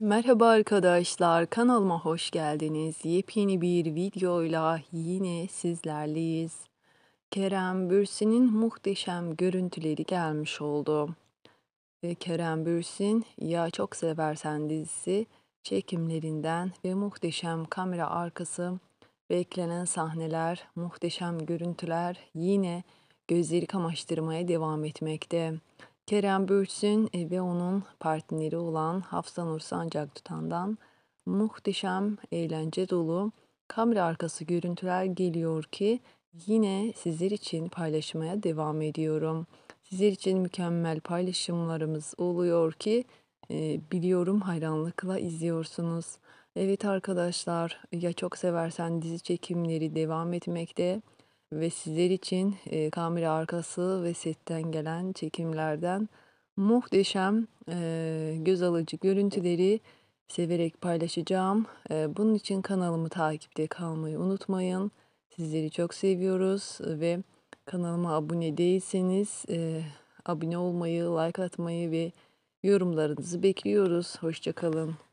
Merhaba arkadaşlar, kanalıma hoş geldiniz. Yepyeni bir videoyla yine sizlerleyiz. Kerem Bürsin'in muhteşem görüntüleri gelmiş oldu. Kerem Bürsin, Ya Çok Seversen dizisi çekimlerinden ve muhteşem kamera arkası beklenen sahneler, muhteşem görüntüler yine gözleri kamaştırmaya devam etmekte. Kerem Bürsin ve onun partneri olan Hafsan Ursancak tutandan muhteşem, eğlence dolu kamera arkası görüntüler geliyor ki yine sizler için paylaşmaya devam ediyorum. Sizler için mükemmel paylaşımlarımız oluyor ki e, biliyorum hayranlıkla izliyorsunuz. Evet arkadaşlar ya çok seversen dizi çekimleri devam etmekte ve sizler için e, kamera arkası ve setten gelen çekimlerden muhteşem e, göz alıcı görüntüleri severek paylaşacağım. E, bunun için kanalımı takipte kalmayı unutmayın. Sizleri çok seviyoruz ve kanalıma abone değilseniz e, abone olmayı, like atmayı ve yorumlarınızı bekliyoruz. Hoşçakalın.